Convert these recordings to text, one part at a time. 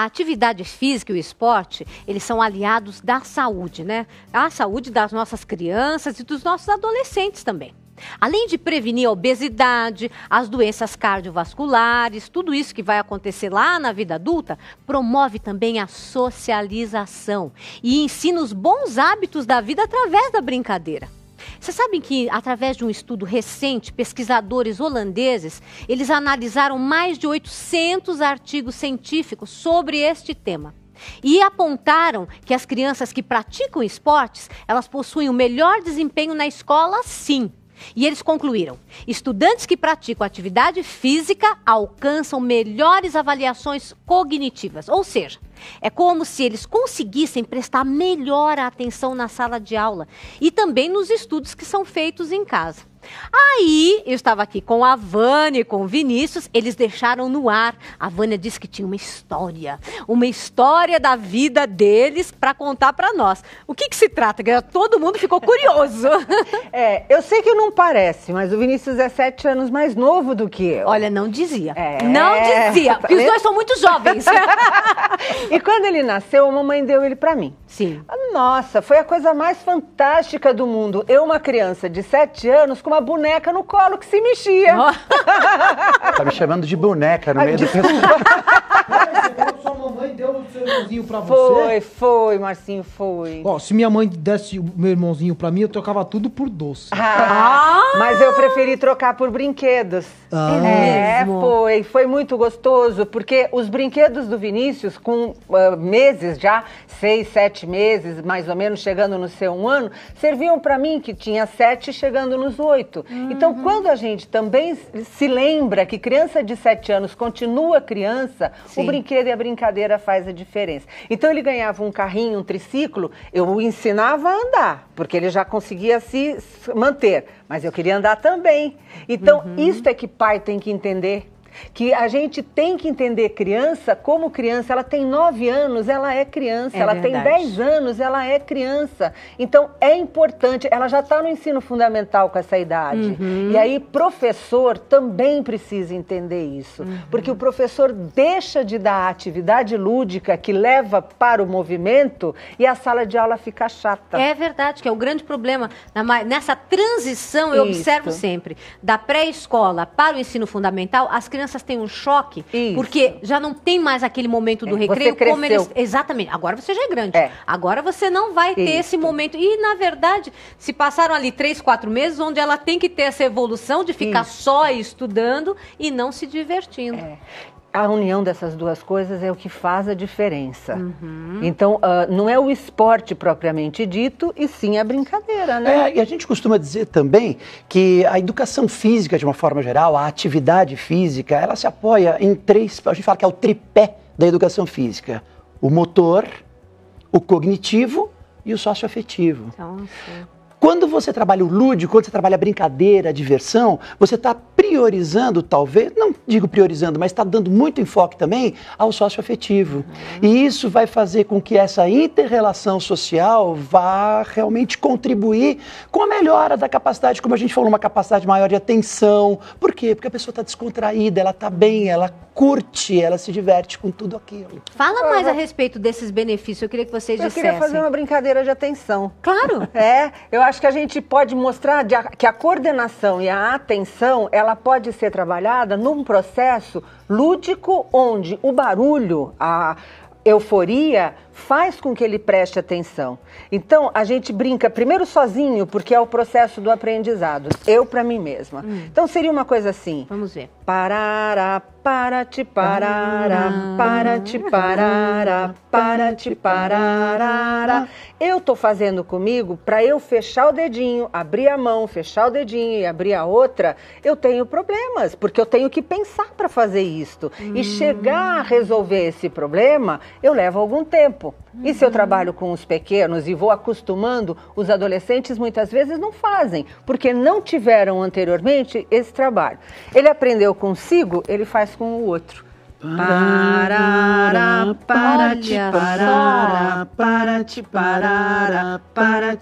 a atividade física e o esporte, eles são aliados da saúde, né? A saúde das nossas crianças e dos nossos adolescentes também. Além de prevenir a obesidade, as doenças cardiovasculares, tudo isso que vai acontecer lá na vida adulta, promove também a socialização e ensina os bons hábitos da vida através da brincadeira. Vocês sabem que, através de um estudo recente, pesquisadores holandeses, eles analisaram mais de 800 artigos científicos sobre este tema. E apontaram que as crianças que praticam esportes, elas possuem o melhor desempenho na escola, sim. E eles concluíram: estudantes que praticam atividade física alcançam melhores avaliações cognitivas, ou seja, é como se eles conseguissem prestar melhor atenção na sala de aula e também nos estudos que são feitos em casa. Aí, eu estava aqui com a Vânia e com o Vinícius, eles deixaram no ar. A Vânia disse que tinha uma história, uma história da vida deles para contar para nós. O que, que se trata? Todo mundo ficou curioso. é, eu sei que não parece, mas o Vinícius é sete anos mais novo do que eu. Olha, não dizia. É... Não dizia, porque os dois são muito jovens. E quando ele nasceu, a mamãe deu ele para mim. Sim. Nossa, foi a coisa mais fantástica do mundo. Eu, uma criança de 7 anos, com uma boneca no colo que se mexia. Oh. tá me chamando de boneca no meio do pessoal. irmãozinho pra você? Foi, foi, Marcinho, foi. Ó, se minha mãe desse o meu irmãozinho pra mim, eu trocava tudo por doce. Ah, ah! Mas eu preferi trocar por brinquedos. Ah, é, é, mesmo. foi. Foi muito gostoso, porque os brinquedos do Vinícius, com uh, meses já, seis, sete meses, mais ou menos, chegando no seu um ano, serviam para mim, que tinha sete, chegando nos oito. Então, uhum. Então, quando a gente também se lembra que criança de sete anos continua criança, Sim. o brinquedo e a brincadeira faz a diferença diferença. Então ele ganhava um carrinho, um triciclo, eu o ensinava a andar, porque ele já conseguia se manter, mas eu queria andar também. Então uhum. isso é que pai tem que entender que a gente tem que entender criança como criança. Ela tem 9 anos, ela é criança. É ela verdade. tem 10 anos, ela é criança. Então é importante. Ela já está no ensino fundamental com essa idade. Uhum. E aí, professor também precisa entender isso. Uhum. Porque o professor deixa de dar atividade lúdica que leva para o movimento e a sala de aula fica chata. É verdade, que é o grande problema. Nessa transição, eu isso. observo sempre, da pré-escola para o ensino fundamental, as crianças crianças têm um choque, Isso. porque já não tem mais aquele momento do é, recreio. Você como eles, exatamente. Agora você já é grande. É. Agora você não vai ter esse momento. E, na verdade, se passaram ali três, quatro meses, onde ela tem que ter essa evolução de ficar Isso. só estudando e não se divertindo. É a união dessas duas coisas é o que faz a diferença. Uhum. Então, uh, não é o esporte propriamente dito, e sim a brincadeira, né? É, e a gente costuma dizer também que a educação física, de uma forma geral, a atividade física, ela se apoia em três. A gente fala que é o tripé da educação física: o motor, o cognitivo e o socioafetivo. Então, sim. Quando você trabalha o lúdico, quando você trabalha a brincadeira, a diversão, você está priorizando, talvez, não digo priorizando, mas está dando muito enfoque também ao sócio afetivo. Uhum. E isso vai fazer com que essa interrelação social vá realmente contribuir com a melhora da capacidade, como a gente falou, uma capacidade maior de atenção. Por quê? Porque a pessoa está descontraída, ela está bem, ela curte, ela se diverte com tudo aquilo. Fala mais a respeito desses benefícios, eu queria que vocês dissessem. Eu queria fazer uma brincadeira de atenção. Claro! É, eu acho que a gente pode mostrar que a coordenação e a atenção, ela pode ser trabalhada num processo lúdico onde o barulho, a euforia faz com que ele preste atenção. Então, a gente brinca primeiro sozinho, porque é o processo do aprendizado. Eu para mim mesma. Hum. Então, seria uma coisa assim. Vamos ver. Parará, para te parará, para te parará, para te parará. Eu tô fazendo comigo para eu fechar o dedinho, abrir a mão, fechar o dedinho e abrir a outra. Eu tenho problemas, porque eu tenho que pensar para fazer isto. Hum. E chegar a resolver esse problema, eu levo algum tempo. Uhum. E se eu trabalho com os pequenos e vou acostumando, os adolescentes muitas vezes não fazem, porque não tiveram anteriormente esse trabalho. Ele aprendeu consigo, ele faz com o outro. Parará, para ti, parará, para ti, parará, para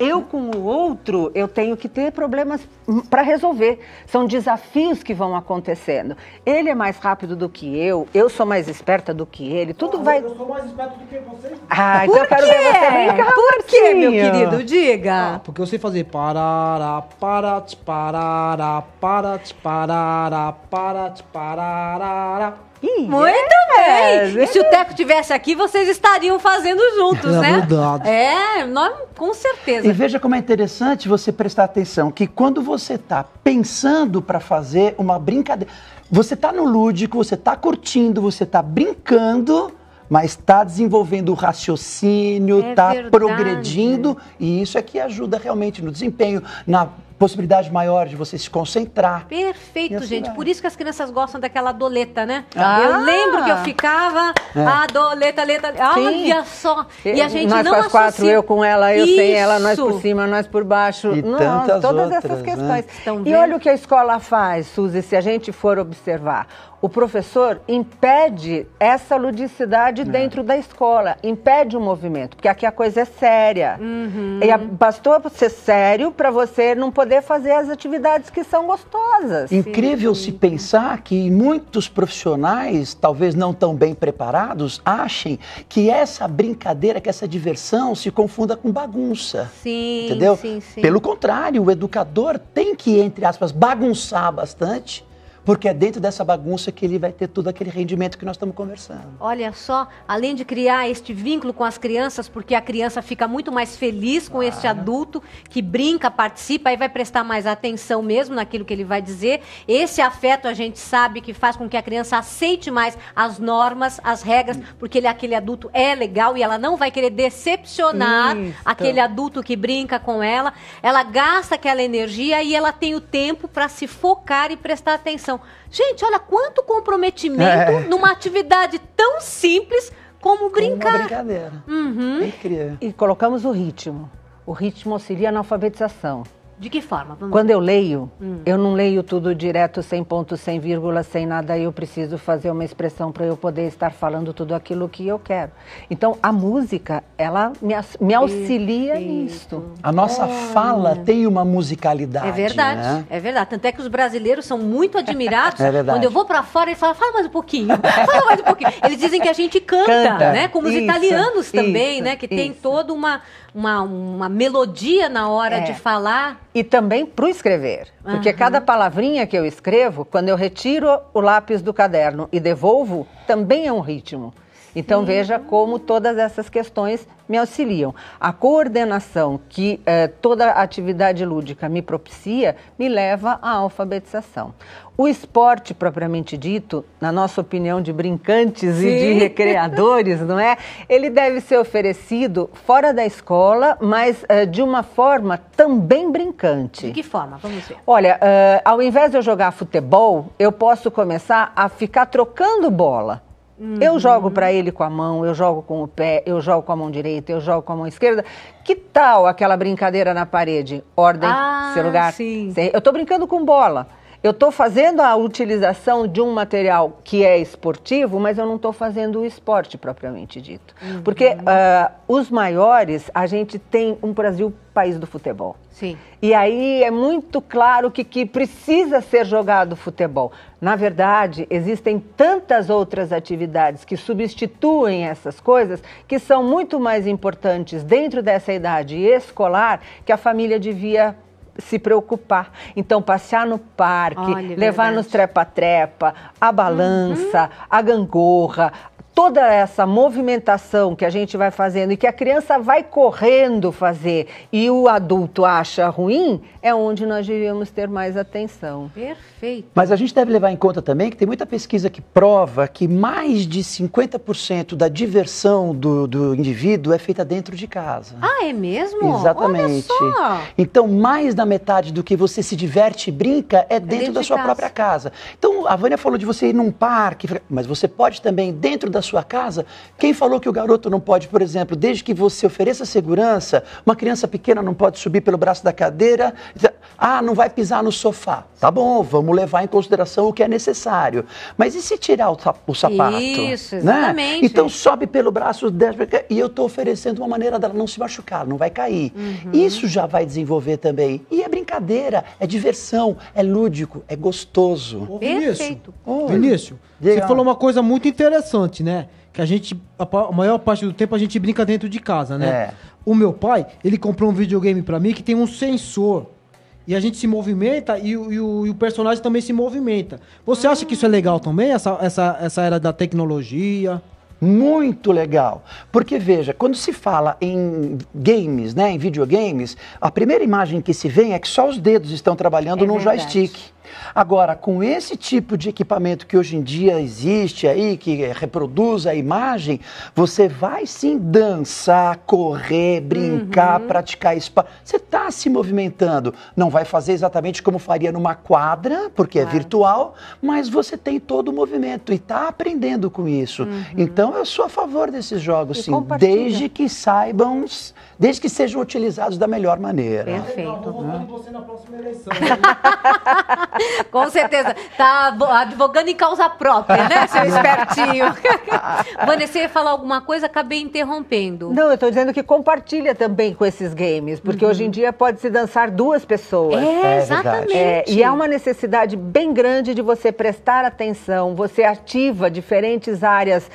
eu com o outro, eu tenho que ter problemas para resolver. São desafios que vão acontecendo. Ele é mais rápido do que eu, eu sou mais esperta do que ele, tudo vai... Eu sou mais esperta do que você. Ah, então eu quero ver você brincar. Por meu querido? Diga. Ah, porque eu sei fazer parará, pará, parará, pará, parará, pará, parará. Hum, Muito é, bem! É. Se o Teco tivesse aqui, vocês estariam fazendo juntos, é né? Verdade. É, nós, com certeza. E veja como é interessante você prestar atenção que quando você está pensando para fazer uma brincadeira, você está no lúdico, você está curtindo, você está brincando mas está desenvolvendo o raciocínio, está é tá progredindo, e isso é que ajuda realmente no desempenho, na possibilidade maior de você se concentrar. Perfeito, assim gente. Por isso que as crianças gostam daquela doleta, né? Ah. Eu lembro que eu ficava é. a ah, doleta, leta, ah, olha só. E a gente nós não quatro, eu com ela, eu isso. sem ela, nós por cima, nós por baixo. E tantas todas outras, essas né? questões. Né? E olha o que a escola faz, Suzy, se a gente for observar o professor impede essa ludicidade é. dentro da escola, impede o movimento, porque aqui a coisa é séria. Uhum. E bastou ser sério para você não poder poder fazer as atividades que são gostosas. Incrível sim, se pensar que muitos profissionais, talvez não tão bem preparados, achem que essa brincadeira, que essa diversão se confunda com bagunça. Sim, entendeu? Sim, Pelo contrário, o educador tem que, entre aspas, bagunçar bastante porque é dentro dessa bagunça que ele vai ter todo aquele rendimento que nós estamos conversando. Olha só, além de criar este vínculo com as crianças, porque a criança fica muito mais feliz com claro. este adulto que brinca, participa e vai prestar mais atenção mesmo naquilo que ele vai dizer. Esse afeto a gente sabe que faz com que a criança aceite mais as normas, as regras, porque ele, aquele adulto é legal e ela não vai querer decepcionar Isso. aquele adulto que brinca com ela. Ela gasta aquela energia e ela tem o tempo para se focar e prestar atenção. Gente, olha quanto comprometimento é. numa atividade tão simples como brincar. Uma brincadeira. Uhum. Incrível. E colocamos o ritmo. O ritmo auxilia na alfabetização. De que forma? Vamos Quando ver. eu leio, hum. eu não leio tudo direto, sem ponto, sem vírgula, sem nada, eu preciso fazer uma expressão para eu poder estar falando tudo aquilo que eu quero. Então, a música, ela me, me auxilia nisso. nisto. A nossa é. fala tem uma musicalidade. É verdade, né? é verdade. Tanto é que os brasileiros são muito admirados. é verdade. Quando eu vou para fora, eles falam, fala mais um pouquinho, fala mais um pouquinho. Eles dizem que a gente canta, canta. né? Como os isso, italianos também, isso, né? Que tem toda uma, uma, uma melodia na hora é. de falar e também para o escrever. Porque uhum. cada palavrinha que eu escrevo, quando eu retiro o lápis do caderno e devolvo, também é um ritmo. Então, uhum. veja como todas essas questões me auxiliam. A coordenação que eh, toda atividade lúdica me propicia me leva à alfabetização. O esporte, propriamente dito, na nossa opinião de brincantes Sim. e de recreadores, não é? Ele deve ser oferecido fora da escola, mas eh, de uma forma também brincante. De que forma? Vamos ver. Olha, eh, ao invés de eu jogar futebol, eu posso começar a ficar trocando bola. Uhum. Eu jogo para ele com a mão, eu jogo com o pé, eu jogo com a mão direita, eu jogo com a mão esquerda. Que tal aquela brincadeira na parede? Ordem, ah, seu lugar. Sim. Eu estou brincando com bola. Eu estou fazendo a utilização de um material que é esportivo, mas eu não estou fazendo o esporte propriamente dito. Uhum. Porque uh, os maiores, a gente tem um Brasil país do futebol. Sim. E aí é muito claro que, que precisa ser jogado futebol. Na verdade, existem tantas outras atividades que substituem essas coisas que são muito mais importantes dentro dessa idade escolar que a família devia se preocupar. Então, passear no parque, Olha, levar verdade. nos trepa-trepa, a balança, uhum. a gangorra, toda essa movimentação que a gente vai fazendo e que a criança vai correndo fazer e o adulto acha ruim, é onde nós devíamos ter mais atenção. Perfeito. Mas a gente deve levar em conta também que tem muita pesquisa que prova que mais de 50% da diversão do, do indivíduo é feita dentro de casa. Ah, é mesmo? Exatamente. Então, mais da metade do que você se diverte e brinca é dentro, é dentro da sua casa. própria casa. Então, a Vânia falou de você ir num parque, mas você pode também, dentro da sua sua casa? Quem falou que o garoto não pode, por exemplo, desde que você ofereça segurança, uma criança pequena não pode subir pelo braço da cadeira? Ah, não vai pisar no sofá. Tá bom, vamos levar em consideração o que é necessário. Mas e se tirar o, o sapato? Isso, né? exatamente. Né? Então sobe pelo braço e eu estou oferecendo uma maneira dela não se machucar, não vai cair. Uhum. Isso já vai desenvolver também. E é brincadeira brincadeira, é diversão, é lúdico, é gostoso. Ô, Vinícius, Vinícius você falou uma coisa muito interessante, né? Que a gente, a maior parte do tempo, a gente brinca dentro de casa, né? É. O meu pai, ele comprou um videogame para mim que tem um sensor. E a gente se movimenta e, o, e o, e o personagem também se movimenta. Você ah. acha que isso é legal também, essa, essa, essa era da tecnologia? Muito legal. Porque veja, quando se fala em games, né, em videogames, a primeira imagem que se vê é que só os dedos estão trabalhando é num verdade. joystick. Agora, com esse tipo de equipamento que hoje em dia existe aí, que reproduz a imagem, você vai sim dançar, correr, brincar, uhum. praticar esporte Você está se movimentando. Não vai fazer exatamente como faria numa quadra, porque é claro. é virtual, mas você tem todo o movimento e está aprendendo com isso. Uhum. Então, então eu sou a favor desses jogos, e sim, desde que saibam, desde que sejam utilizados da melhor maneira. Perfeito. Né? você na próxima eleição. Com certeza. Tá advogando em causa própria, né, seu espertinho? Vanessa, ia falar alguma coisa, acabei interrompendo. Não, eu estou dizendo que compartilha também com esses games, porque uhum. hoje em uhum. dia pode se dançar duas pessoas. É, é exatamente. É, e há uma necessidade bem grande de você prestar atenção, você ativa diferentes áreas uh,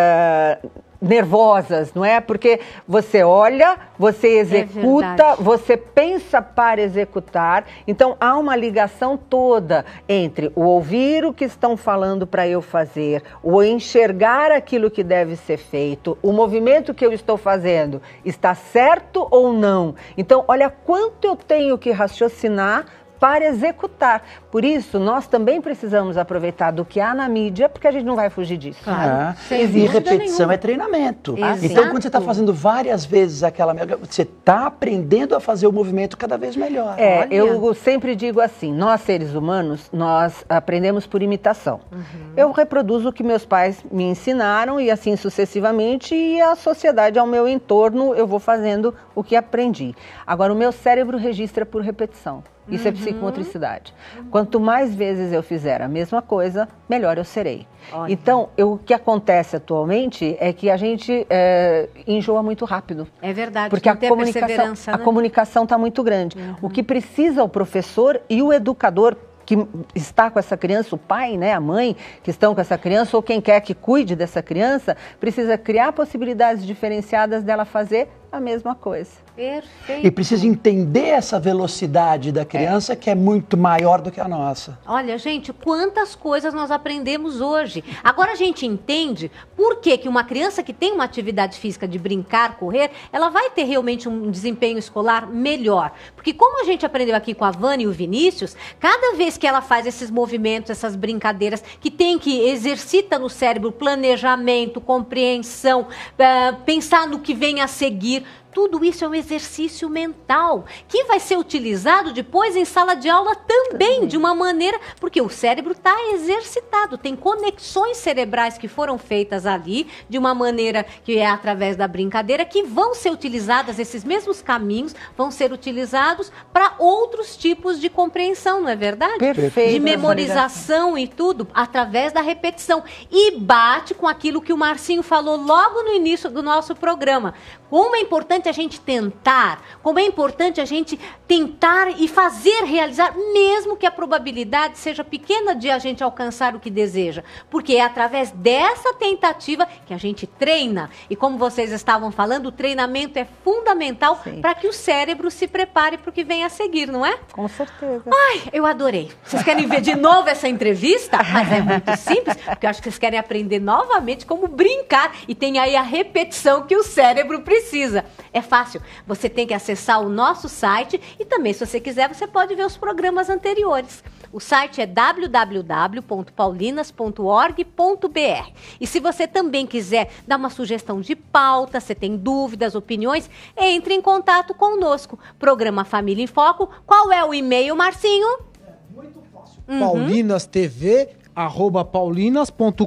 ah, nervosas, não é? Porque você olha, você é executa, é você pensa para executar. Então há uma ligação toda entre o ouvir o que estão falando para eu fazer, o enxergar aquilo que deve ser feito, o movimento que eu estou fazendo está certo ou não. Então olha quanto eu tenho que raciocinar para executar. Por isso, nós também precisamos aproveitar do que há na mídia, porque a gente não vai fugir disso. Claro. Ah, e repetição nenhuma. é treinamento. Exato. Então, quando você está fazendo várias vezes aquela. Você está aprendendo a fazer o movimento cada vez melhor. É, Olha. eu sempre digo assim: nós, seres humanos, nós aprendemos por imitação. Uhum. Eu reproduzo o que meus pais me ensinaram e assim sucessivamente, e a sociedade ao meu entorno, eu vou fazendo o que aprendi. Agora, o meu cérebro registra por repetição. Isso uhum. é psicomotricidade. Quanto mais vezes eu fizer a mesma coisa, melhor eu serei. Olha. Então, eu, o que acontece atualmente é que a gente é, enjoa muito rápido. É verdade. Porque a né? comunicação, né? a comunicação está muito grande. Uhum. O que precisa o professor e o educador que está com essa criança, o pai, né, a mãe que estão com essa criança ou quem quer que cuide dessa criança, precisa criar possibilidades diferenciadas dela fazer a mesma coisa. Perfeito. E precisa entender essa velocidade da criança é. que é muito maior do que a nossa. Olha, gente, quantas coisas nós aprendemos hoje. Agora a gente entende por que, que uma criança que tem uma atividade física de brincar, correr, ela vai ter realmente um desempenho escolar melhor. Porque como a gente aprendeu aqui com a Vânia e o Vinícius, cada vez que ela faz esses movimentos, essas brincadeiras que tem que exercita no cérebro planejamento, compreensão, eh, pensar no que vem a seguir, tudo isso é um exercício mental que vai ser utilizado depois em sala de aula também, de uma maneira, porque o cérebro está exercitado, tem conexões cerebrais que foram feitas ali de uma maneira que é através da brincadeira que vão ser utilizadas esses mesmos caminhos vão ser utilizados para outros tipos de compreensão, não é verdade? Perfeito. De memorização e tudo através da repetição e bate com aquilo que o Marcinho falou logo no início do nosso programa como é importante a gente tentar, como é importante a gente tentar e fazer realizar, mesmo que a probabilidade seja pequena de a gente alcançar o que deseja. Porque é através dessa tentativa que a gente treina. E como vocês estavam falando, o treinamento é fundamental para que o cérebro se prepare para o que vem a seguir, não é? Com certeza. Ai, eu adorei. Vocês querem ver de novo essa entrevista? Mas é muito simples, porque eu acho que vocês querem aprender novamente como brincar. E tem aí a repetição que o cérebro precisa precisa. É fácil. Você tem que acessar o nosso site e também, se você quiser, você pode ver os programas anteriores. O site é www.paulinas.org.br. E se você também quiser dar uma sugestão de pauta, você tem dúvidas, opiniões, entre em contato conosco. Programa Família em Foco. Qual é o e-mail, Marcinho? É muito fácil. Uhum. Paulinas TV arroba paulinas.com.br.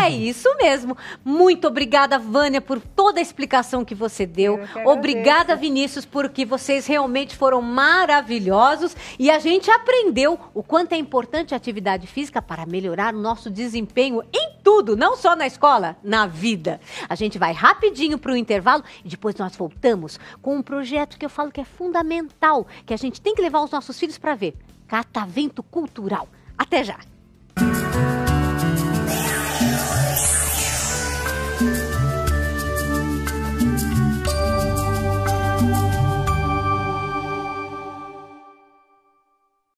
É isso mesmo. Muito obrigada, Vânia, por toda a explicação que você deu. Obrigada, Vinícius, porque vocês realmente foram maravilhosos e a gente aprendeu o quanto é importante a atividade física para melhorar o nosso desempenho em tudo, não só na escola, na vida. A gente vai rapidinho para o intervalo e depois nós voltamos com um projeto que eu falo que é fundamental, que a gente tem que levar os nossos filhos para ver. Catavento Cultural. Até já! Thank you.